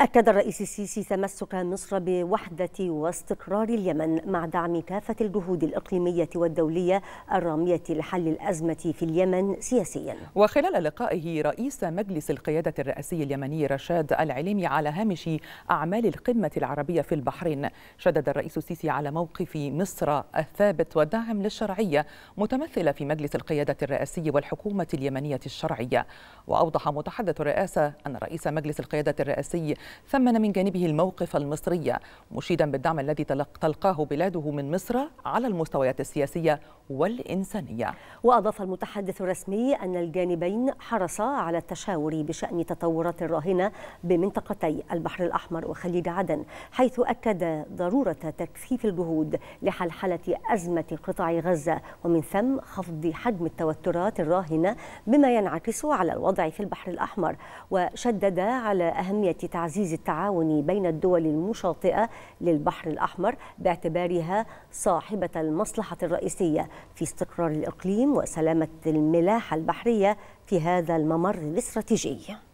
أكد الرئيس السيسي تمسك مصر بوحدة واستقرار اليمن مع دعم كافة الجهود الإقليمية والدولية الرامية لحل الأزمة في اليمن سياسيا وخلال لقائه رئيس مجلس القيادة الرئاسي اليمني رشاد العليمي على هامش أعمال القمة العربية في البحرين شدد الرئيس السيسي على موقف مصر الثابت والداعم للشرعية متمثلة في مجلس القيادة الرئاسي والحكومة اليمنية الشرعية وأوضح متحدث الرئاسة أن رئيس مجلس القيادة الرئاسي ثمن من جانبه الموقف المصري مشيدا بالدعم الذي تلقاه بلاده من مصر على المستويات السياسية والإنسانية وأضاف المتحدث الرسمي أن الجانبين حرصا على التشاور بشأن تطورات الراهنة بمنطقتي البحر الأحمر وخليج عدن حيث أكد ضرورة تكثيف الجهود لحلحلة أزمة قطاع غزة ومن ثم خفض حجم التوترات الراهنة بما ينعكس على الوضع في البحر الأحمر وشدد على أهمية تعزيز التعزيز التعاوني بين الدول المشاطئة للبحر الأحمر باعتبارها صاحبة المصلحة الرئيسية في استقرار الإقليم وسلامة الملاحة البحرية في هذا الممر الاستراتيجي